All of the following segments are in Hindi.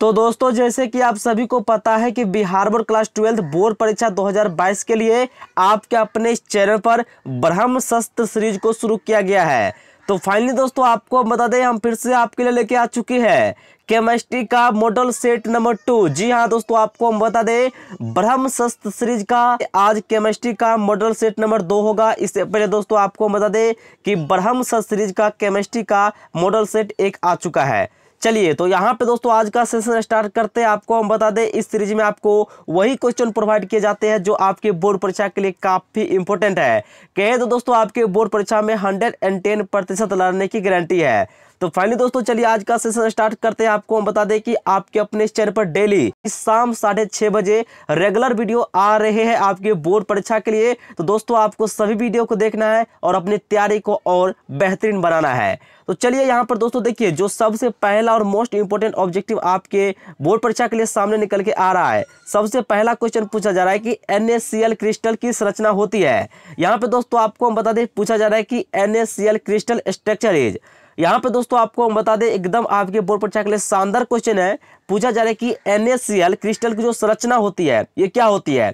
तो दोस्तों जैसे कि आप सभी को पता है कि Bihar board class twelfth board परीक्षा 2022 के लिए आपके अपने इस चैनल पर ब्रह्म शस्त्र सीरीज को शुरू किया गया है तो फाइनली दोस्तों आपको बता दें हम फिर से आपके लिए लेके आ चुके हैं केमिस्ट्री का मॉडल सेट नंबर टू जी हाँ दोस्तों आपको हम बता दें ब्रह्म शस्त्र सीरीज का आज केमिस्ट्री का मॉडल सेट नंबर दो होगा इससे पहले दोस्तों आपको हम बता दें कि ब्रह्म शस्त्र सीरीज का केमिस्ट्री का मॉडल सेट एक आ चुका है चलिए तो यहाँ पे दोस्तों आज का सेशन स्टार्ट करते हैं आपको हम बता दें इस सीरीज में आपको वही क्वेश्चन प्रोवाइड किए जाते हैं जो आपके बोर्ड परीक्षा के लिए काफ़ी इंपॉर्टेंट है कहे तो दोस्तों आपके बोर्ड परीक्षा में हंड्रेड एंड टेन प्रतिशत लड़ने की गारंटी है तो फाइनली दोस्तों चलिए आज का सेशन स्टार्ट करते हैं आपको हम बता दें कि आपके अपने इस चैनल पर डेली शाम साढ़े छह बजे रेगुलर वीडियो आ रहे हैं आपके बोर्ड परीक्षा के लिए तो दोस्तों आपको सभी वीडियो को देखना है और अपनी तैयारी को और बेहतरीन बनाना है तो चलिए यहाँ पर दोस्तों देखिए जो सबसे पहला और मोस्ट इंपॉर्टेंट ऑब्जेक्टिव आपके बोर्ड परीक्षा के लिए सामने निकल के आ रहा है सबसे पहला क्वेश्चन पूछा जा रहा है कि एन क्रिस्टल की संरचना होती है यहाँ पे दोस्तों आपको हम बता दें पूछा जा रहा है कि एन क्रिस्टल स्ट्रक्चर इज यहाँ पे दोस्तों आपको हम बता दें एकदम आपके बोर्ड पर चेक लिए शानदार क्वेश्चन है पूछा जा रहा है कि एन क्रिस्टल की जो संरचना होती है ये क्या होती है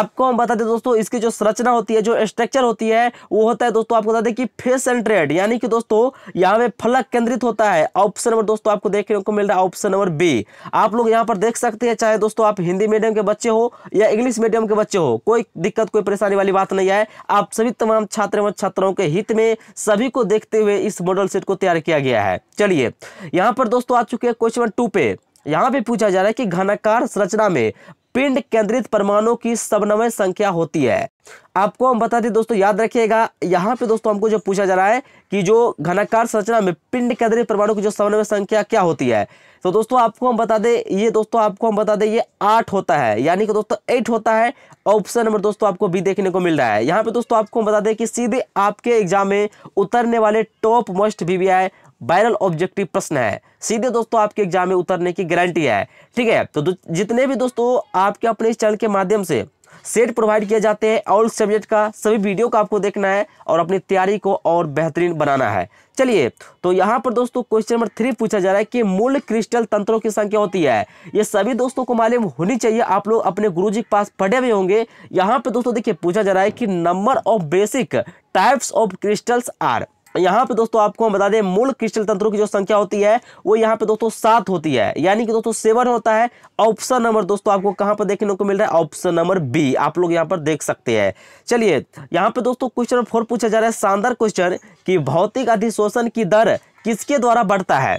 आपको हम बता दें दोस्तों इसकी जो संरचना होती है जो स्ट्रक्चर होती है वो होता है दोस्तों आपको बता दें कि फेस सेंट्रेड यानी कि दोस्तों यहाँ पे फलक केंद्रित होता है ऑप्शन नंबर दोस्तों आपको देखने को मिल रहा है ऑप्शन नंबर बी आप लोग यहाँ पर देख सकते हैं चाहे दोस्तों आप हिंदी मीडियम के बच्चे हो या इंग्लिश मीडियम के बच्चे हो कोई दिक्कत कोई परेशानी वाली बात नहीं है आप सभी तमाम छात्र एवं छात्राओं के हित में सभी को देखते हुए इस मॉडल सेट को तैयार किया गया है चलिए यहाँ पर दोस्तों आ चुके हैं क्वेश्चन नंबर टू पे यहाँ पे पूछा जा रहा है कि घनाकार संरचना में पिंड केंद्रित परमाणु की सबनवय संख्या होती है आपको हम बता दें दोस्तों याद रखिएगा यहाँ पे दोस्तों हमको जो पूछा जा रहा है कि जो घनाकार संरचना में पिंड केंद्रित परमाणु की जो समन्वय संख्या क्या होती है तो दोस्तों आपको हम बता दें ये दोस्तों आपको हम बता दें ये आठ होता है यानी कि दोस्तों एट होता है ऑप्शन नंबर दोस्तों आपको भी देखने को मिल रहा है यहाँ पे दोस्तों आपको हम बता दें कि सीधे आपके एग्जाम में उतरने वाले टॉप मोस्ट वी वायरल ऑब्जेक्टिव प्रश्न है सीधे दोस्तों आपके एग्जाम में उतरने की गारंटी है ठीक है तो जितने भी दोस्तों आपके अपने इस चैनल के माध्यम से सेट प्रोवाइड किए जाते हैं और सब्जेक्ट का सभी वीडियो का आपको देखना है और अपनी तैयारी को और बेहतरीन बनाना है चलिए तो यहाँ पर दोस्तों क्वेश्चन नंबर थ्री पूछा जा रहा है कि मूल क्रिस्टल तंत्रों की संख्या होती है ये सभी दोस्तों को मालूम होनी चाहिए आप लोग अपने गुरु के पास पढ़े हुए होंगे यहाँ पर दोस्तों देखिए पूछा जा रहा है कि number of basic types of crystals are यहाँ पे दोस्तों आपको हम बता दें मूल क्रिस्टल तंत्रों की जो संख्या होती है वो यहाँ पे दोस्तों सात होती है यानी कि दोस्तों सेवन होता है ऑप्शन नंबर दोस्तों आपको कहाँ पर देखने को मिल रहा है ऑप्शन नंबर बी आप लोग यहाँ पर देख सकते हैं चलिए यहाँ पे दोस्तों क्वेश्चन फोर पूछा जा रहा है शानदार क्वेश्चन की भौतिक अधिशोषण की दर किसके द्वारा बढ़ता है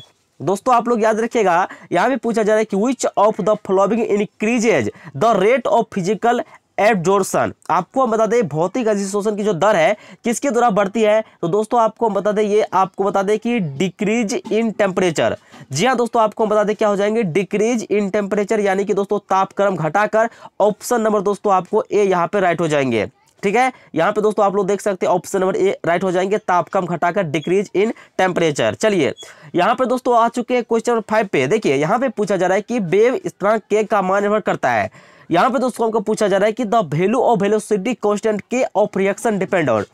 दोस्तों आप लोग याद रखिएगा यहाँ भी पूछा जा रहा है कि which of the following increases the rate of physical absorption आपको हम बता दें भौतिक अधिशोषण की जो दर है किसके द्वारा बढ़ती है तो दोस्तों आपको हम बता दें ये आपको बता दें कि डिक्रीज इन टेम्परेचर जी हाँ दोस्तों आपको हम बता दें क्या हो जाएंगे डिक्रीज इन टेम्परेचर यानी कि दोस्तों तापक्रम घटाकर ऑप्शन नंबर दोस्तों आपको ए यहाँ पे राइट हो जाएंगे ठीक है यहाँ पे दोस्तों आप लोग देख सकते हैं ऑप्शन नंबर ए राइट हो जाएंगे तापक्रम घटाकर डिक्रीज इन टेम्परेचर चलिए यहाँ पे दोस्तों आ चुके हैं क्वेश्चन नंबर फाइव पे देखिए यहाँ पे पूछा जा रहा है कि बेव स्थान के का मान निर्भर करता है यहाँ पे दोस्तों हमको पूछा जा रहा है कि the value of velocity constant K of reaction depend on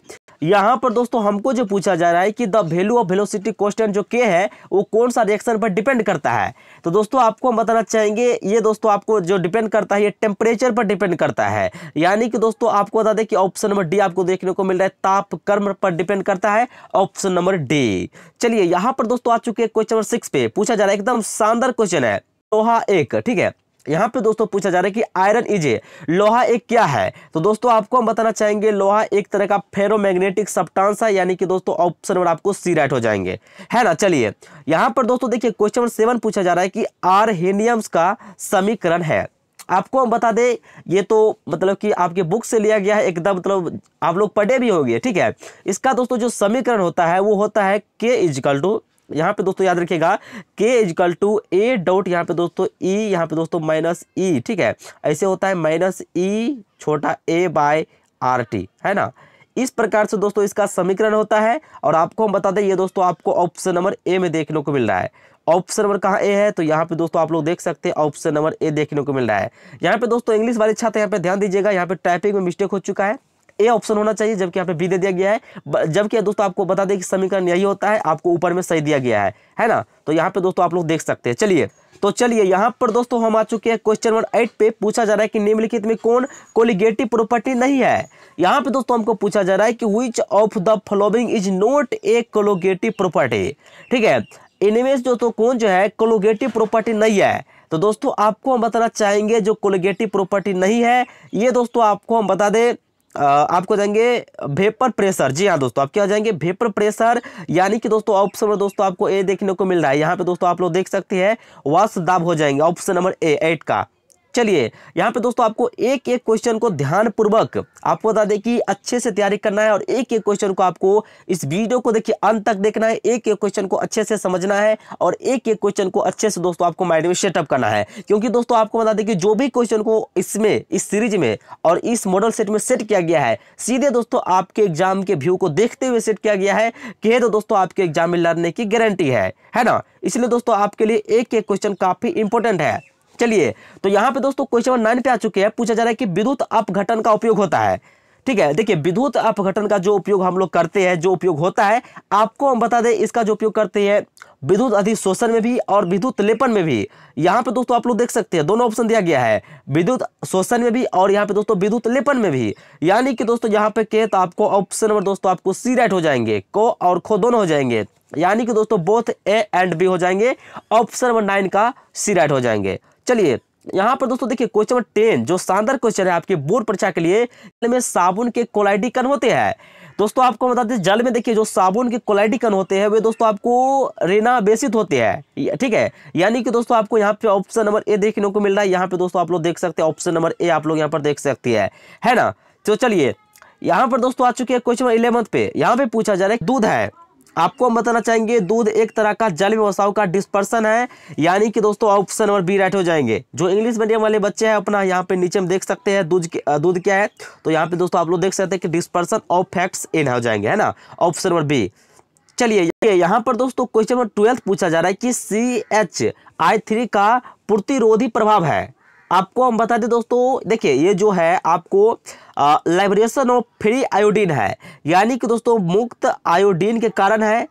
यहाँ पर दोस्तों हमको जो पूछा जा रहा है कि the value of velocity constant जो के है वो कौन सा रिएक्शन पर डिपेंड करता है तो दोस्तों आपको हम बताना चाहेंगे ये दोस्तों आपको जो डिपेंड करता है ये टेम्परेचर पर डिपेंड करता है यानी कि दोस्तों आपको बता दें कि ऑप्शन नंबर डी आपको देखने को मिल रहा है ताप कर्म पर डिपेंड करता है ऑप्शन नंबर डी चलिए यहाँ पर दोस्तों आ चुके हैं क्वेश्चन नंबर सिक्स पे पूछा जा रहा है एकदम शानदार क्वेश्चन है दोहा एक ठीक है यहाँ पे दोस्तों पूछा जा रहा है कि आयरन इज ए लोहा एक क्या है तो दोस्तों आपको हम बताना चाहेंगे लोहा एक तरह का फेरोमैग्नेटिक सप्टांस है यानी कि दोस्तों ऑप्शन नंबर आपको सी राइट हो जाएंगे है ना चलिए यहाँ पर दोस्तों देखिए क्वेश्चन सेवन पूछा जा रहा है कि आर हेनियम्स का समीकरण है आपको हम बता दें ये तो मतलब कि आपके बुक से लिया गया है एकदम मतलब आप लोग पढ़े भी होंगे ठीक है इसका दोस्तों जो समीकरण होता है वो होता है के इजकल टू यहाँ पे दोस्तों याद रखिएगा के इजकल टू ए डॉट यहाँ पे दोस्तों e यहाँ पे दोस्तों माइनस e ठीक है ऐसे होता है माइनस e छोटा a बाय आर टी है ना इस प्रकार से दोस्तों इसका समीकरण होता है और आपको हम बता दें ये दोस्तों आपको ऑप्शन नंबर ए में देखने को मिल रहा है ऑप्शन नंबर कहाँ ए है तो यहाँ पे दोस्तों आप लोग देख सकते हैं ऑप्शन नंबर ए देखने को मिल रहा है यहाँ पे दोस्तों इंग्लिश वाले छात्र यहाँ पे ध्यान दीजिएगा यहाँ पे टाइपिंग में मिस्टेक हो चुका है ए ऑप्शन होना चाहिए जबकि यहाँ पे बी दे दिया गया है जबकि दोस्तों आपको बता दें कि समीकरण यही होता है आपको ऊपर में सही दिया गया है है ना तो यहाँ पे दोस्तों आप लोग देख सकते हैं चलिए तो चलिए यहाँ पर दोस्तों हम आ चुके हैं क्वेश्चन नंबर एट पे पूछा जा रहा है कि निम्नलिखित में कौन कोलिगेटिव प्रॉपर्टी नहीं है यहाँ पे दोस्तों हमको पूछा जा रहा है कि which of the following is not a colligative property ठीक है इनमें से दोस्तों कौन जो है कोलोगेटिव प्रॉपर्टी नहीं है तो दोस्तों आपको हम बताना चाहेंगे जो कोलोगेटिव प्रॉपर्टी नहीं है ये दोस्तों आपको हम बता दें आपको जाएंगे भेपर प्रेशर जी हाँ दोस्तों आप क्या जाएंगे भेपर प्रेशर यानी कि दोस्तों ऑप्शन नंबर दोस्तों आपको ए देखने को मिल रहा है यहाँ पे दोस्तों आप लोग देख सकते हैं वाश दाब हो जाएंगे ऑप्शन नंबर ए एट का चलिए यहाँ पे दोस्तों आपको एक एक क्वेश्चन को ध्यानपूर्वक आपको बता दें कि अच्छे से तैयारी करना है और एक एक क्वेश्चन को आपको इस वीडियो को देखिए अंत तक देखना है एक एक क्वेश्चन को अच्छे से समझना है और एक एक क्वेश्चन को अच्छे से दोस्तों आपको माइंड में सेटअप करना है क्योंकि दोस्तों आपको बता दें कि जो भी क्वेश्चन को इसमें इस सीरीज में और इस मॉडल सेट में सेट किया गया है सीधे दोस्तों आपके एग्जाम के व्यू को देखते हुए सेट किया गया है कह दो तो दोस्तों आपके एग्जाम में लड़ने की गारंटी है है ना इसलिए दोस्तों आपके लिए एक एक क्वेश्चन काफ़ी इंपॉर्टेंट है चलिए तो यहाँ पे दोस्तों क्वेश्चन नंबर नाइन पे आ चुके हैं पूछा जा रहा है कि विद्युत अपघटन का उपयोग होता है ठीक है देखिए विद्युत अपघटन का जो उपयोग हम लोग करते हैं जो उपयोग होता है आपको हम बता दें इसका जो उपयोग करते हैं विद्युत अधिशोषण में भी और विद्युत लेपन में भी यहाँ पे दोस्तों आप लोग देख सकते हैं दोनों ऑप्शन दिया गया है विद्युत शोषण में भी और यहाँ पे दोस्तों विद्युत लेपन में भी यानी कि दोस्तों यहाँ पे के तो आपको ऑप्शन नंबर दोस्तों आपको सी राइट हो जाएंगे को और खो दोनों हो जाएंगे यानी कि दोस्तों बोथ ए एंड बी हो जाएंगे ऑप्शन नंबर नाइन का सी राइट हो जाएंगे चलिए यहाँ पर दोस्तों देखिए क्वेश्चन नंबर टेन जो शानदार क्वेश्चन है आपके बोर्ड परीक्षा के लिए में साबुन के क्वालिटी कन होते हैं दोस्तों आपको बता दें जल में देखिए जो साबुन के क्वालिटी कन होते हैं वे दोस्तों आपको रेना बेसित होते हैं ठीक है यानी कि दोस्तों आपको यहाँ पे ऑप्शन नंबर ए देखने को मिल रहा है यहाँ पे दोस्तों आप लोग देख सकते हैं ऑप्शन नंबर ए आप लोग यहाँ पर देख सकती है है ना तो चलिए यहाँ पर दोस्तों आ चुके हैं क्वेश्चन नंबर इलेवंथ पे यहाँ पे पूछा जा रहा है दूध है आपको हम बताना चाहेंगे दूध एक तरह का जल व्यवसाय का डिस्पर्सन है यानी कि दोस्तों ऑप्शन नंबर बी राइट हो जाएंगे जो इंग्लिश मीडियम वाले बच्चे हैं अपना यहाँ पे नीचे हम देख सकते हैं दूध दूध क्या है तो यहाँ पे दोस्तों आप लोग देख सकते हैं कि डिस्पर्सन ऑफ फैक्ट्स इन हो जाएंगे है ना ऑप्शन नंबर बी चलिए यहाँ पर दोस्तों क्वेश्चन नंबर ट्वेल्थ पूछा जा रहा है कि सी एच आई थ्री का प्रतिरोधी प्रभाव है आपको हम बता दें दोस्तों देखिए ये जो है आपको लाइब्रेशन ऑफ फ्री आयोडीन है यानी कि दोस्तों मुक्त आयोडीन के कारण है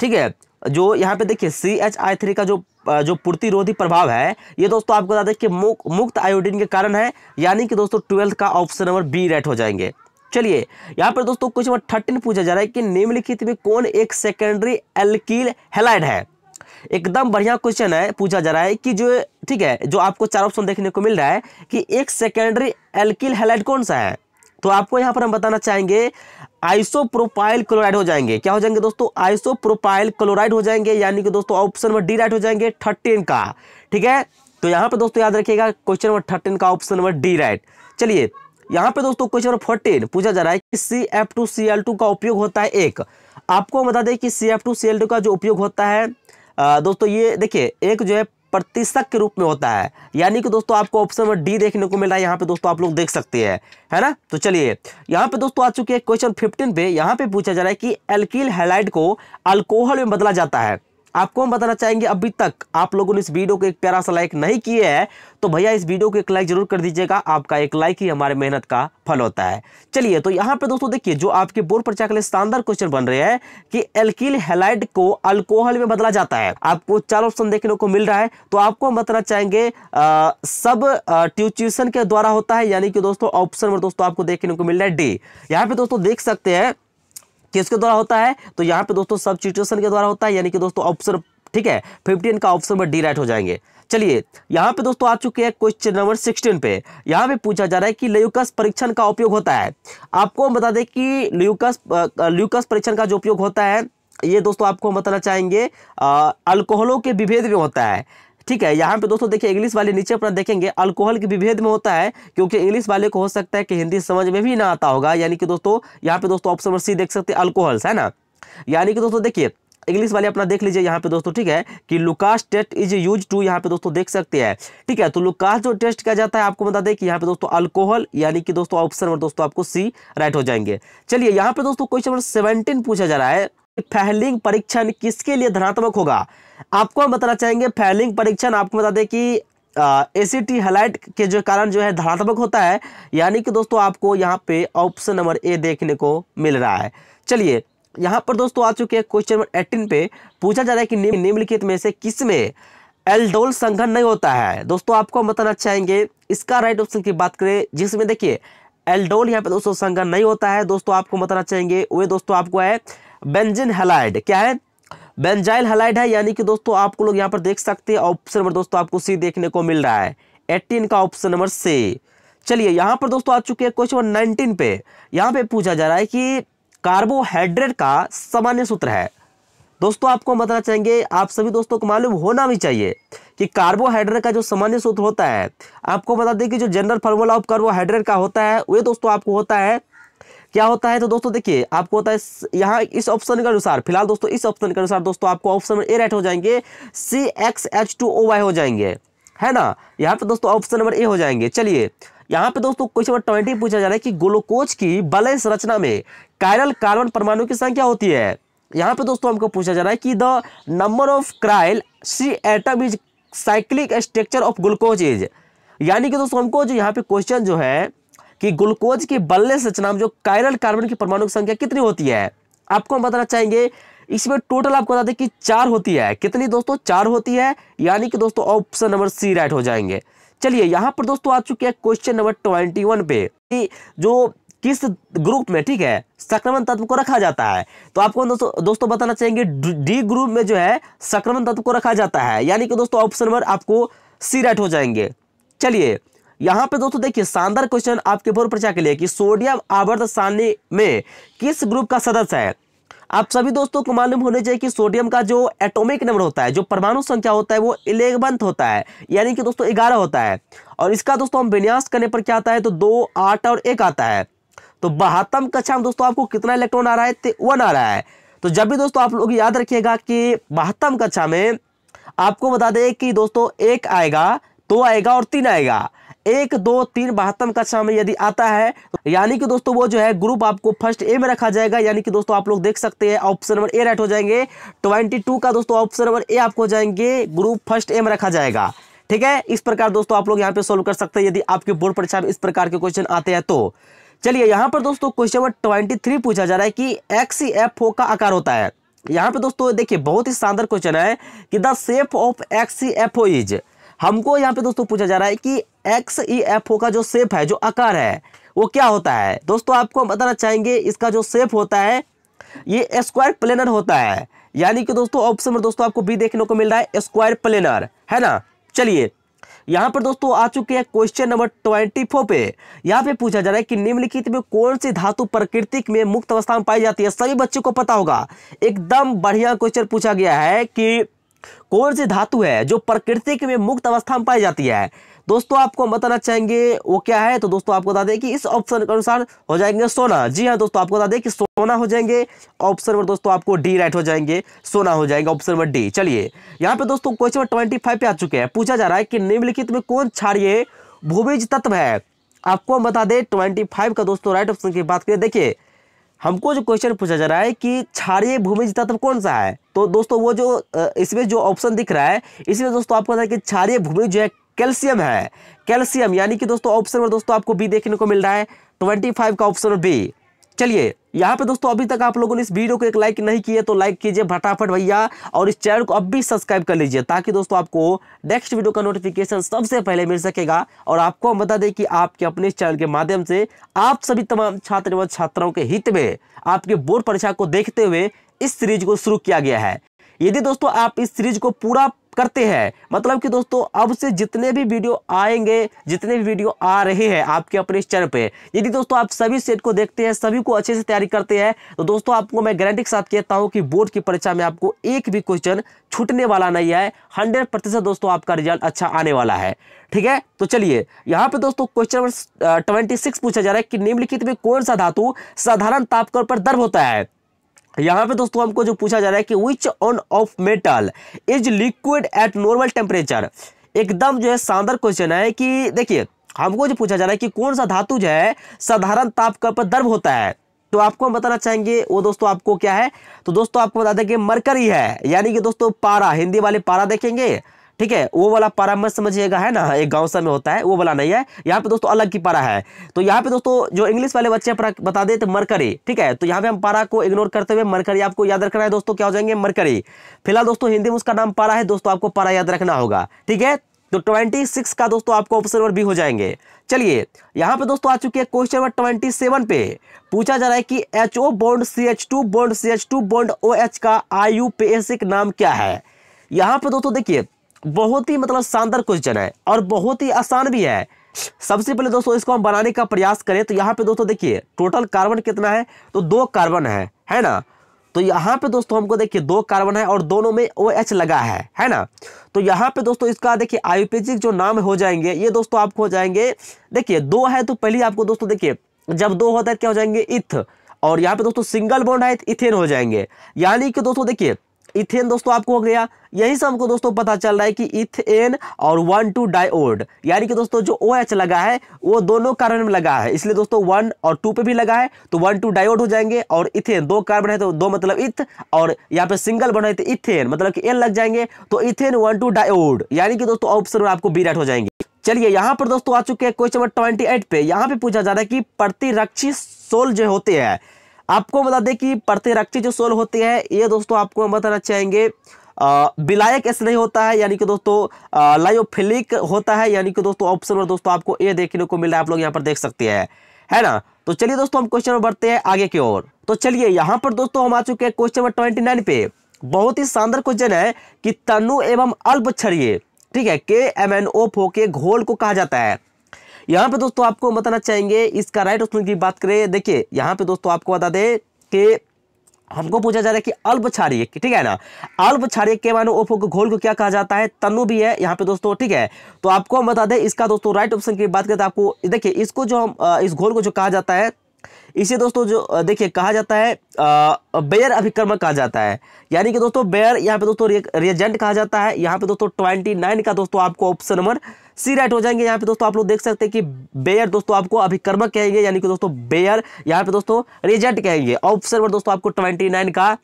ठीक है जो यहाँ पे देखिए सी एच आई थ्री का जो जो पूर्तिरोधी प्रभाव है ये दोस्तों आपको बता दें कि मुक, मुक्त आयोडीन के कारण है यानी कि दोस्तों ट्वेल्थ का ऑप्शन नंबर बी रेट हो जाएंगे चलिए यहाँ पर दोस्तों क्वेश्चन नंबर थर्टीन पूछा जा रहा है कि निम्नलिखित में कौन एक सेकेंडरी एल्किल हेलाइड है एकदम बढ़िया क्वेश्चन है पूछा जा रहा है कि जो ठीक है जो आपको चार ऑप्शन देखने को मिल रहा है कि एक सेकेंडरी एल्किल हेलाइड कौन सा है तो आपको यहाँ पर हम बताना चाहेंगे आइसोप्रोपाइल क्लोराइड हो जाएंगे क्या हो जाएंगे दोस्तों आइसोप्रोपाइल क्लोराइड हो जाएंगे यानी कि दोस्तों ऑप्शन नंबर डी राइट हो जाएंगे थर्टीन का ठीक है तो यहाँ पर दोस्तों याद रखिएगा क्वेश्चन नंबर थर्टीन का ऑप्शन नंबर डी राइट चलिए यहाँ पे दोस्तों क्वेश्चन नंबर फोर्टीन पूछा जा रहा है कि C F two C L two का उपयोग होता है एक आपको बता दें कि C F two C L two का जो उपयोग होता है दोस्तों ये देखिए एक जो है प्रतिशत के रूप में होता है यानी कि दोस्तों आपको ऑप्शन नंबर डी देखने को मिल रहा है यहाँ पे दोस्तों आप लोग देख सकते हैं है ना तो चलिए यहाँ पे दोस्तों आ चुके हैं क्वेश्चन 15 पे यहाँ पे पूछा जा रहा है कि एल्किल हेलाइड को अल्कोहल में बदला जाता है आपको हम बताना चाहेंगे अभी तक आप लोगों ने इस वीडियो को एक प्यारा सा लाइक नहीं किया है तो भैया इस वीडियो को एक लाइक जरूर कर दीजिएगा आपका एक लाइक ही हमारे मेहनत का फल होता है चलिए तो यहाँ पे दोस्तों देखिए जो आपके बोर्ड परीक्षा के लिए शानदार क्वेश्चन बन रहे हैं कि एल्किल हेलाइड को अल्कोहल में बदला जाता है आपको चार ऑप्शन देखने को मिल रहा है तो आपको हम बताना चाहेंगे सब ट्यूचन के द्वारा होता है यानी कि दोस्तों ऑप्शन में दोस्तों आपको देखने को मिल रहा है डी यहाँ पे दोस्तों देख सकते हैं किसके द्वारा होता है तो यहाँ पे दोस्तों सब के द्वारा होता है यानी कि दोस्तों ऑप्शन ठीक है फिफ्टीन का ऑप्शन नंबर डी राइट हो जाएंगे चलिए यहाँ पे दोस्तों आ चुके हैं क्वेश्चन नंबर सिक्सटीन पे यहाँ पे पूछा जा रहा है कि लयूकस परीक्षण का उपयोग होता है आपको हम बता दें कि ल्यूकस ल्यूकस परीक्षण का जो उपयोग होता है ये दोस्तों आपको हम बताना चाहेंगे अल्कोहलों के विभेद में होता है ठीक है यहाँ पे दोस्तों देखिए इंग्लिश वाले नीचे अपना देखेंगे अल्कोहल के विभेद में होता है क्योंकि इंग्लिश वाले को हो सकता है कि हिंदी समझ में भी ना आता होगा यानी कि दोस्तों यहाँ पे दोस्तों ऑप्शन सी देख सकते हैं अल्कोहल है ना यानी कि दोस्तों देखिए इंग्लिश वाले अपना देख लीजिए यहाँ पे दोस्तों ठीक है कि Lucas test is use to यहाँ पे दोस्तों देख सकते हैं ठीक है तो लुकास जो टेस्ट किया जाता है आपको बता दें कि यहाँ पे दोस्तों अल्कोहल यानी कि दोस्तों ऑप्शन नंबर दोस्तों आपको सी राइट हो जाएंगे चलिए यहाँ पे दोस्तों क्वेश्चन नंबर सेवनटीन पूछा जा रहा है फैलिंग परीक्षण किसके लिए धनात्मक होगा आपको हम बताना चाहेंगे फैलिंग परीक्षण आपको बता दें कि ए सी टी हलाइट के जो कारण जो है धनात्मक होता है यानी कि दोस्तों आपको यहाँ पे ऑप्शन नंबर ए देखने को मिल रहा है चलिए यहाँ पर दोस्तों आ चुके हैं क्वेश्चन नंबर एटीन पे पूछा जा रहा है कि निम्नलिखित में से किस में एल्डोल संघन नहीं होता है दोस्तों आपको हम बताना चाहेंगे इसका राइट ऑप्शन की बात करें जिसमें देखिए एल्डोल यहाँ पे दोस्तों संघन नहीं होता है दोस्तों आपको बताना चाहेंगे वे दोस्तों आपको है बेंजिन हेलाइड क्या है बेंजाइल हलाइड है यानी कि दोस्तों आपको लोग यहाँ पर देख सकते हैं ऑप्शन नंबर दोस्तों आपको सी देखने को मिल रहा है एट्टीन का ऑप्शन नंबर सी चलिए यहाँ पर दोस्तों आ चुके हैं क्वेश्चन नंबर नाइनटीन पे यहाँ पे पूछा जा रहा है कि कार्बोहाइड्रेट का सामान्य सूत्र है दोस्तों आपको बताना चाहेंगे आप सभी दोस्तों को मालूम होना भी चाहिए कि कार्बोहाइड्रेट का जो सामान्य सूत्र होता है आपको बता दें कि जो जनरल फार्मूला ऑफ कार्बोहाइड्रेट का होता है वह दोस्तों आपको होता है क्या होता है तो दोस्तों देखिए आपको होता है यहाँ इस ऑप्शन के अनुसार फिलहाल दोस्तों इस ऑप्शन के अनुसार दोस्तों आपको ऑप्शन ए राइट हो जाएंगे C X H two O Y हो जाएंगे है ना यहाँ पे दोस्तों ऑप्शन नंबर ए हो जाएंगे चलिए यहाँ पे दोस्तों क्वेश्चन नंबर ट्वेंटी पूछा जा रहा है कि ग्लूकोज की बैलेंस रचना में कायरल कार्बन परमाणु की संख्या होती है यहाँ पे दोस्तों हमको पूछा जा रहा है कि the number of chiral C atom is cyclic structure of glucose is यानी कि दोस्तों हमको जो यहाँ पे क्वेश्चन जो है कि ग्लूकोज की बल्ले संरचना में जो कायरल कार्बन की परमाणु की संख्या कितनी होती है आपको हम बताना चाहेंगे इसमें टोटल आपको बता दें कि चार होती है कितनी दोस्तों चार होती है यानी कि दोस्तों ऑप्शन नंबर सी राइट हो जाएंगे चलिए यहाँ पर दोस्तों आ चुके हैं क्वेश्चन नंबर ट्वेंटी वन पे जो किस ग्रुप में ठीक है संक्रमण तत्व को रखा जाता है तो आपको दोस्तों दोस्तों बताना चाहेंगे डी ग्रुप में जो है संक्रमण तत्व को रखा जाता है यानी कि दोस्तों ऑप्शन नंबर आपको सी राइट हो जाएंगे चलिए यहां पे दोस्तों देखिए शानदार क्वेश्चन आपके बोर्ड पर के लिए कि सोडियम आवर्त सारणी में किस ग्रुप का सदस्य है आप सभी दोस्तों को मालूम होने चाहिए कि सोडियम का जो एटॉमिक नंबर होता है जो परमाणु संख्या होता है वो इलेवंथ होता है यानी कि दोस्तों ग्यारह होता है और इसका दोस्तों हम विन्यास करने पर क्या आता है तो दो आठ और एक आता है तो बहत्तम कक्षा में दोस्तों आपको कितना इलेक्ट्रॉन आ रहा है वन आ रहा है तो जब भी दोस्तों आप लोग याद रखिएगा कि बहत्तम कक्षा में आपको बता दें कि दोस्तों एक आएगा दो आएगा और तीन आएगा एक दो तीन बहत्तम कक्षा में यदि आता है यानी कि दोस्तों वो जो है ग्रुप आपको फर्स्ट ए में रखा जाएगा यानी कि दोस्तों आप लोग देख सकते हैं ऑप्शन नंबर ए राइट हो जाएंगे ट्वेंटी टू का दोस्तों ऑप्शन नंबर ए आपको हो जाएंगे ग्रुप फर्स्ट ए में रखा जाएगा ठीक है इस प्रकार दोस्तों आप लोग यहाँ पे सोल्व कर सकते हैं यदि आपके बोर्ड परीक्षा में इस प्रकार के क्वेश्चन आते हैं तो चलिए यहाँ पर दोस्तों क्वेश्चन नंबर ट्वेंटी पूछा जा रहा है कि एक्स का आकार होता है यहाँ पे दोस्तों देखिए बहुत ही शानदार क्वेश्चन है कि the shape of X F O is हमको यहाँ पे दोस्तों पूछा जा रहा है कि एक्स ई एफ ओ का जो सेप है जो आकार है वो क्या होता है दोस्तों आपको हम बताना चाहेंगे इसका जो सेप होता है ये स्क्वायर प्लेनर होता है यानी कि दोस्तों ऑप्शन में दोस्तों आपको बी देखने को मिल रहा है स्क्वायर प्लेनर है ना चलिए यहाँ पर दोस्तों आ चुके हैं क्वेश्चन नंबर ट्वेंटी फोर पे यहाँ पे पूछा जा रहा है कि निम्नलिखित में कौन सी धातु प्रकृतिक में मुक्त अवस्था में पाई जाती है सभी बच्चों को पता होगा एकदम बढ़िया क्वेश्चन पूछा गया है कि कौन सी धातु है जो प्रकृति में मुक्त अवस्था में पाई जाती है दोस्तों आपको हम बताना चाहेंगे वो क्या है तो दोस्तों आपको बता दें कि इस ऑप्शन के अनुसार हो जाएंगे सोना जी हाँ दोस्तों आपको बता दें कि सोना हो जाएंगे ऑप्शन नंबर दोस्तों आपको डी राइट हो जाएंगे सोना हो जाएंगे ऑप्शन नंबर डी चलिए यहाँ पे दोस्तों क्वेश्चन नंबर ट्वेंटी फाइव पे आ चुके हैं पूछा जा रहा है कि निम्नलिखित में कौन छाड़िए भूमिज तत्व है आपको हम बता दें ट्वेंटी फाइव का दोस्तों राइट ऑप्शन की बात करें देखिए हमको जो क्वेश्चन पूछा जा रहा है कि क्षारीय भूमिज तत्व कौन सा है तो दोस्तों वो जो इसमें जो ऑप्शन दिख रहा है इसमें दोस्तों आपको पता है कि क्षारीय भूमि जो है कैल्शियम है कैल्शियम यानी कि दोस्तों ऑप्शन नंबर दोस्तों आपको बी देखने को मिल रहा है ट्वेंटी फाइव का ऑप्शन बी चलिए यहाँ पे दोस्तों अभी तक आप लोगों ने इस वीडियो को एक लाइक नहीं किया तो लाइक कीजिए फटाफट भैया और इस चैनल को अब भी सब्सक्राइब कर लीजिए ताकि दोस्तों आपको नेक्स्ट वीडियो का नोटिफिकेशन सबसे पहले मिल सकेगा और आपको हम बता दें कि आपके अपने इस चैनल के माध्यम से आप सभी तमाम छात्र एवं छात्राओं के हित में आपके बोर्ड परीक्षा को देखते हुए इस सीरीज को शुरू किया गया है यदि दोस्तों आप इस सीरीज को पूरा करते हैं मतलब कि दोस्तों अब से जितने भी वीडियो आएंगे जितने भी वीडियो आ रहे हैं आपके अपने इस चैनल पे यदि दोस्तों आप सभी सेट को देखते हैं सभी को अच्छे से तैयारी करते हैं तो दोस्तों आपको मैं गारंटी के साथ कहता हूँ कि बोर्ड की परीक्षा में आपको एक भी क्वेश्चन छूटने वाला नहीं है हंड्रेड प्रतिशत दोस्तों आपका रिजल्ट अच्छा आने वाला है ठीक है तो चलिए यहाँ पे दोस्तों क्वेश्चन नंबर ट्वेंटी सिक्स पूछा जा रहा है कि निम्नलिखित में कौन सा धातु साधारण तापक्रम पर दर्भ होता है यहाँ पे दोस्तों हमको जो पूछा जा रहा है कि which one of metal is liquid at normal temperature एकदम जो है शानदार क्वेश्चन है कि देखिए हमको जो पूछा जा रहा है कि कौन सा धातु जो है साधारण ताप पर दर्व होता है तो आपको हम बताना चाहेंगे वो दोस्तों आपको क्या है तो दोस्तों आपको बता दें कि मरकरी है यानी कि दोस्तों पारा हिंदी वाले पारा देखेंगे ठीक है वो वाला पारा मत समझिएगा है ना एक गाँव सा में होता है वो वाला नहीं है यहाँ पे दोस्तों अलग की पारा है तो यहाँ पे दोस्तों जो इंग्लिश वाले बच्चे बता देते तो मरकरी ठीक है तो यहाँ पे हम पारा को इग्नोर करते हुए मरकरी आपको याद रखना है दोस्तों क्या हो जाएंगे मरकरी फिलहाल दोस्तों हिंदी में उसका नाम पारा है दोस्तों आपको पारा याद रखना होगा ठीक है तो ट्वेंटी सिक्स का दोस्तों आपको ऑप्शन नंबर बी हो जाएंगे चलिए यहाँ पे दोस्तों आ चुके हैं क्वेश्चन नंबर ट्वेंटी सेवन पे पूछा जा रहा है कि H O bond C H two bond C H two bond O H का आयु पेसिक नाम क्या है यहाँ पे दोस्तों देखिए बहुत ही मतलब शानदार क्वेश्चन है और बहुत ही आसान भी है सबसे पहले दोस्तों इसको हम बनाने का प्रयास करें तो यहाँ पे दोस्तों देखिए टोटल कार्बन कितना है तो दो कार्बन है है ना तो यहाँ पे दोस्तों हमको देखिए दो कार्बन है और दोनों में ओ OH लगा है है ना तो यहाँ पे दोस्तों इसका देखिए आयुपेजिक जो नाम हो जाएंगे ये दोस्तों आपको हो जाएंगे देखिए दो है तो पहले आपको दोस्तों देखिए जब दो होता है तो क्या हो जाएंगे इथ और यहाँ पे दोस्तों सिंगल बॉन्ड है इथेन तो हो जाएंगे यानी कि दोस्तों देखिए इथेन दोस्तों आपको हो गया यही से हमको दोस्तों पता चल रहा है कि इथेन और वन टू डायोड यानी कि दोस्तों जो ओ OH लगा है वो दोनों कार्बन में लगा है इसलिए दोस्तों वन और टू पे भी लगा है तो वन टू डायोड हो जाएंगे और इथेन दो कार्बन है तो दो मतलब इथ और यहाँ पे सिंगल बन रहे तो इथेन मतलब कि एन लग जाएंगे तो इथेन वन टू डायोड यानी कि दोस्तों ऑप्शन में आपको बी राइट हो जाएंगे चलिए यहाँ पर दोस्तों आ चुके हैं क्वेश्चन नंबर ट्वेंटी एट पे यहाँ पे पूछा जा रहा है कि प्रतिरक्षी सोल जो होते हैं आपको बता दें कि प्रतिरक्षी जो सोल होती है ये दोस्तों आपको हम बताना चाहेंगे विलायक ऐसे नहीं होता है यानी कि दोस्तों लाइफिलिक होता है यानी कि दोस्तों ऑप्शन में दोस्तों आपको ये देखने को मिल रहा है आप लोग यहाँ पर देख सकते हैं है ना तो चलिए दोस्तों हम क्वेश्चन में बढ़ते हैं आगे की ओर तो चलिए यहाँ पर दोस्तों हम आ चुके हैं क्वेश्चन नंबर ट्वेंटी नाइन पे बहुत ही शानदार क्वेश्चन है कि तनु एवं अल्प क्षरीय ठीक है के एम एन ओ फो के घोल को कहा जाता है यहाँ पे दोस्तों आपको बताना चाहेंगे इसका राइट ऑप्शन की बात करें देखिए यहाँ पे दोस्तों आपको बता दे कि हमको पूछा जा रहा है कि अल्प क्षारिय ठीक है ना अल्प क्षारिय के मानो ओफो के घोल को क्या कहा जाता है तनु भी है यहाँ पे दोस्तों ठीक है तो आपको हम बता दें इसका दोस्तों राइट ऑप्शन की बात करें तो आपको देखिए इसको जो हम इस घोल को जो कहा जाता है इसे दोस्तों जो देखिए कहा जाता है बेयर अभिक्रमक कहा जाता है यानी कि दोस्तों बेयर यहाँ पे दोस्तों रिएजेंट कहा जाता है यहाँ पे दोस्तों ट्वेंटी नाइन का दोस्तों आपको ऑप्शन नंबर सी राइट हो जाएंगे यहाँ पे दोस्तों आप लोग देख सकते हैं कि बेयर दोस्तों आपको अभिक्रमक कहेंगे यानी कि दोस्तों बेयर यहाँ पे दोस्तों रिजल्ट कहेंगे ऑप्शन नंबर दोस्तों आपको ट्वेंटी नाइन का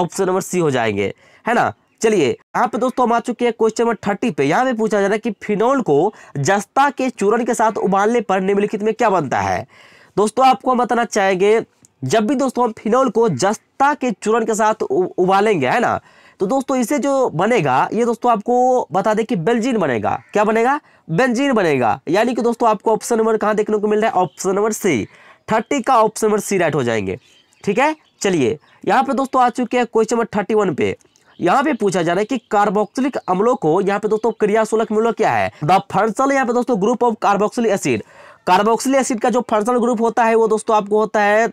ऑप्शन नंबर सी हो जाएंगे है ना चलिए यहाँ पे दोस्तों हम आ चुके हैं क्वेश्चन नंबर थर्टी पे यहाँ पे पूछा जा रहा है कि फिनोल को जस्ता के चूरण के साथ उबालने पर निम्नलिखित में क्या बनता है दोस्तों आपको हम बताना चाहेंगे जब भी दोस्तों हम फिनोल को जस्ता के चूरण के साथ उबालेंगे है ना तो दोस्तों इसे जो बनेगा ये दोस्तों आपको बता दें कि बेंजीन बनेगा क्या बनेगा बेंजीन बनेगा यानी कि दोस्तों आपको ऑप्शन नंबर कहाँ देखने को मिल रहा है ऑप्शन नंबर सी थर्टी का ऑप्शन नंबर सी राइट हो जाएंगे ठीक है चलिए यहाँ पे दोस्तों आ चुके हैं क्वेश्चन नंबर थर्टी वन पे यहाँ पे पूछा जा रहा है कि कार्बोक्सिलिक अम्लों को यहाँ पे दोस्तों क्रियाशूलक मूल्य क्या है द फंक्शनल यहाँ पे दोस्तों group of carboxylic acid carboxylic acid का जो फंक्शनल ग्रुप होता है वो दोस्तों आपको होता है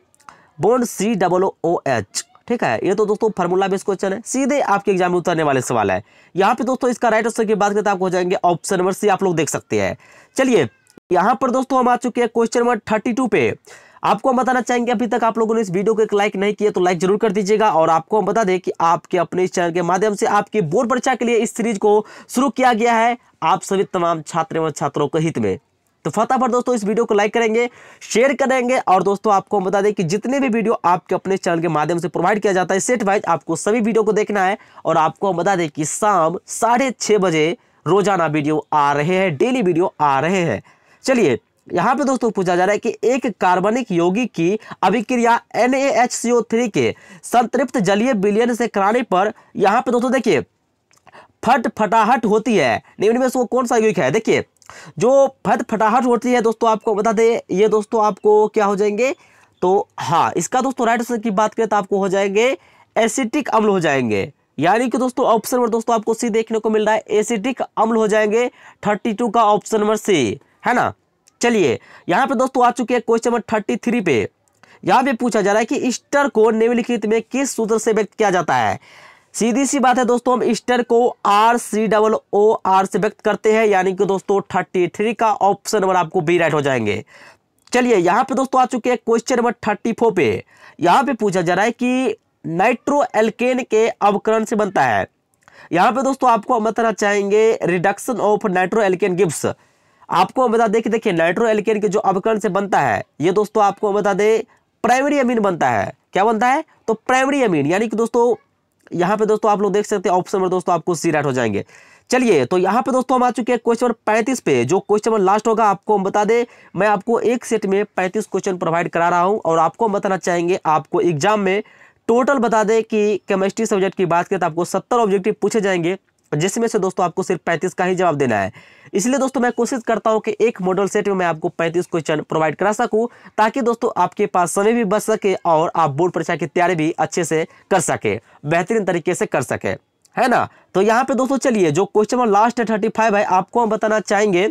बोन सी डबल ओ एच ठीक है ये तो दोस्तों फॉर्मूला बेस्ड क्वेश्चन है सीधे आपके एग्जाम में उतरने वाले सवाल है यहाँ पे दोस्तों इसका राइट आंसर की बात करते आपको हो जाएंगे ऑप्शन नंबर सी आप लोग देख सकते हैं चलिए यहाँ पर दोस्तों हम आ चुके हैं क्वेश्चन नंबर थर्टी टू पे आपको हम बताना चाहेंगे अभी तक आप लोगों ने इस वीडियो को एक लाइक नहीं किया तो लाइक जरूर कर दीजिएगा और आपको हम बता दें कि आपके अपने इस चैनल के माध्यम से आपके बोर्ड परीक्षा के लिए इस सीरीज को शुरू किया गया है आप सभी तमाम छात्र एवं छात्रों के हित में तो फटाफट दोस्तों इस वीडियो को लाइक करेंगे शेयर करेंगे और दोस्तों आपको बता दें कि जितने भी वीडियो आपके अपने चैनल के माध्यम से प्रोवाइड किया जाता है सेट वाइज आपको सभी वीडियो को देखना है और आपको बता दें कि शाम साढ़े छः बजे रोजाना वीडियो आ रहे हैं डेली वीडियो आ रहे हैं चलिए यहाँ पे दोस्तों पूछा जा रहा है कि एक कार्बनिक यौगिक की अभिक्रिया NaHCO3 के संतृप्त जलीय विलयन से कराने पर यहाँ पे दोस्तों देखिए फट फटाहट होती है निम्न में से वो कौन सा यौगिक है देखिए जो फट फटाहट होती है दोस्तों आपको बता दें ये दोस्तों आपको क्या हो जाएंगे तो हाँ इसका दोस्तों राइट आंसर की बात करें तो आपको हो जाएंगे एसिटिक अम्ल हो जाएंगे यानी कि दोस्तों ऑप्शन नंबर दोस्तों आपको सी देखने को मिल रहा है एसिटिक अम्ल हो जाएंगे थर्टी टू का ऑप्शन नंबर सी है ना चलिए यहाँ पे दोस्तों आ चुके हैं क्वेश्चन नंबर थर्टी थ्री पे यहाँ पे पूछा जा रहा है कि ईस्टर को निम्नलिखित में किस सूत्र से व्यक्त किया जाता है सीधी सी बात है दोस्तों हम स्टर को R C double O R से व्यक्त करते हैं यानी कि दोस्तों थर्टी थ्री का ऑप्शन नंबर आपको बी राइट हो जाएंगे चलिए यहाँ पे दोस्तों आ चुके हैं क्वेश्चन नंबर थर्टी फोर पे यहाँ पे पूछा जा रहा है कि नाइट्रो एल्केन के अवकरण से बनता है यहाँ पे दोस्तों आपको हम बताना चाहेंगे reduction of nitro alkane gives आपको हम बता दें कि देखिए नाइट्रो एल्केन के जो अवकरण से बनता है ये दोस्तों आपको हम बता दें प्राइमरी अमीन बनता है क्या बनता है तो प्राइमरी अमीन यानी कि दोस्तों यहाँ पे दोस्तों आप लोग देख सकते हैं ऑप्शन नंबर दोस्तों आपको सी राइट हो जाएंगे चलिए तो यहाँ पे दोस्तों हम आ चुके हैं क्वेश्चन नंबर पैंतीस पे जो क्वेश्चन नंबर लास्ट होगा आपको हम बता दें मैं आपको एक सेट में पैंतीस क्वेश्चन प्रोवाइड करा रहा हूँ और आपको हम बताना चाहेंगे आपको एग्जाम में टोटल बता दें कि केमिस्ट्री सब्जेक्ट की बात करें तो आपको सत्तर ऑब्जेक्टिव पूछे जाएंगे जिसमें से दोस्तों आपको सिर्फ पैंतीस का ही जवाब देना है इसलिए दोस्तों मैं कोशिश करता हूं कि एक मॉडल सेट में मैं आपको पैंतीस क्वेश्चन प्रोवाइड करा सकूं ताकि दोस्तों आपके पास समय भी बच सके और आप बोर्ड परीक्षा की तैयारी भी अच्छे से कर सके बेहतरीन तरीके से कर सके है ना तो यहाँ पे दोस्तों चलिए जो क्वेश्चन नंबर लास्ट है थर्टी फाइव है आपको हम बताना चाहेंगे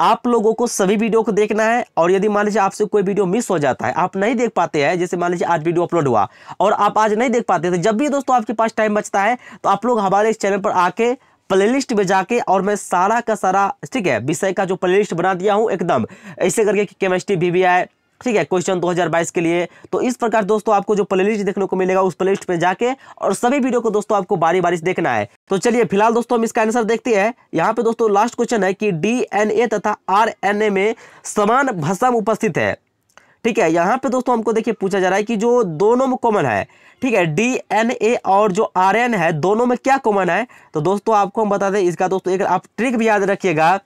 आप लोगों को सभी वीडियो को देखना है और यदि मान लीजिए आपसे कोई वीडियो मिस हो जाता है आप नहीं देख पाते हैं जैसे मान लीजिए आज वीडियो अपलोड हुआ और आप आज नहीं देख पाते तो जब भी दोस्तों आपके पास टाइम बचता है तो आप लोग हमारे इस चैनल पर आके प्लेलिस्ट में जाके और मैं सारा का सारा ठीक है विषय का जो प्लेलिस्ट बना दिया हूँ एकदम ऐसे करके केमिस्ट्री भी, भी आए ठीक है क्वेश्चन 2022 के लिए तो इस प्रकार दोस्तों आपको जो प्लेलिस्ट देखने को मिलेगा उस प्लेलिस्ट पे जाके और सभी वीडियो को दोस्तों आपको बारी बारी से देखना है तो चलिए फिलहाल दोस्तों हम इसका आंसर देखते हैं यहाँ पे दोस्तों लास्ट क्वेश्चन है कि डी तथा आर में समान भसम उपस्थित है ठीक है यहाँ पे दोस्तों हमको देखिए पूछा जा रहा है कि जो दोनों में कॉमन है ठीक है डी एन ए और जो आर एन है दोनों में क्या कॉमन है तो दोस्तों आपको हम बता दें इसका दोस्तों एक आप ट्रिक भी याद रखिएगा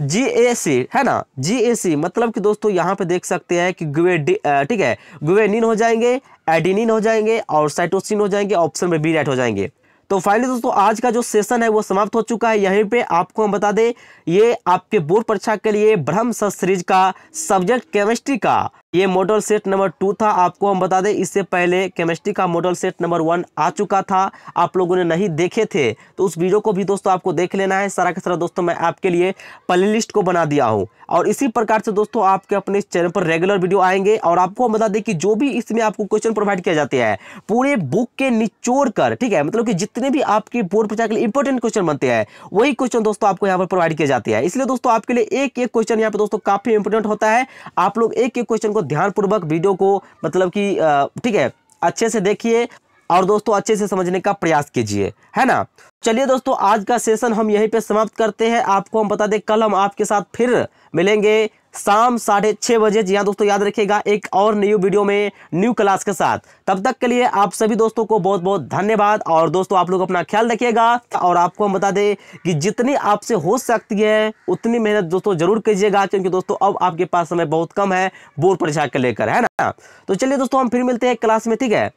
जी ए सी है ना जी ए सी मतलब कि दोस्तों यहाँ पे देख सकते हैं कि गुवे ठीक है गुएनिन हो जाएंगे एडिनिन हो जाएंगे और साइटोसिन हो जाएंगे ऑप्शन में बी राइट हो जाएंगे तो फाइनली दोस्तों आज का जो सेशन है वो समाप्त हो चुका है यहीं पे आपको हम बता दें ये आपके बोर्ड परीक्षा के लिए ब्रह्म सीरीज का सब्जेक्ट केमिस्ट्री का ये मॉडल सेट नंबर टू था आपको हम बता दें इससे पहले केमिस्ट्री का मॉडल सेट नंबर वन आ चुका था आप लोगों ने नहीं देखे थे तो उस वीडियो को भी दोस्तों आपको देख लेना है सारा का सारा दोस्तों मैं आपके लिए प्ले लिस्ट को बना दिया हूँ और इसी प्रकार से दोस्तों आपके अपने चैनल पर रेगुलर वीडियो आएंगे और आपको हम बता दें कि जो भी इसमें आपको क्वेश्चन प्रोवाइड किया जाते हैं पूरे बुक के निचोड़ कर ठीक है मतलब कि जितने भी आपके बोर्ड प्रचार के लिए इंपॉर्टेंट क्वेश्चन बनते हैं वही क्वेश्चन दोस्तों आपको यहाँ पर प्रोवाइड किया जाते हैं इसलिए दोस्तों आपके लिए एक एक क्वेश्चन यहाँ पर दोस्तों काफ़ी इंपॉर्टेंट होता है आप लोग एक एक क्वेश्चन को ध्यानपूर्वक वीडियो को मतलब कि ठीक है अच्छे से देखिए और दोस्तों अच्छे से समझने का प्रयास कीजिए है ना चलिए दोस्तों आज का सेशन हम यहीं पे समाप्त करते हैं आपको हम बता दें कल हम आपके साथ फिर मिलेंगे शाम साढ़े छः बजे जी हाँ दोस्तों याद रखिएगा एक और न्यू वीडियो में न्यू क्लास के साथ तब तक के लिए आप सभी दोस्तों को बहुत बहुत धन्यवाद और दोस्तों आप लोग अपना ख्याल रखिएगा और आपको हम बता दें कि जितनी आपसे हो सकती है उतनी मेहनत दोस्तों जरूर कीजिएगा क्योंकि दोस्तों अब आपके पास समय बहुत कम है बोर्ड परीक्षा के लेकर है ना तो चलिए दोस्तों हम फिर मिलते हैं क्लास में ठीक है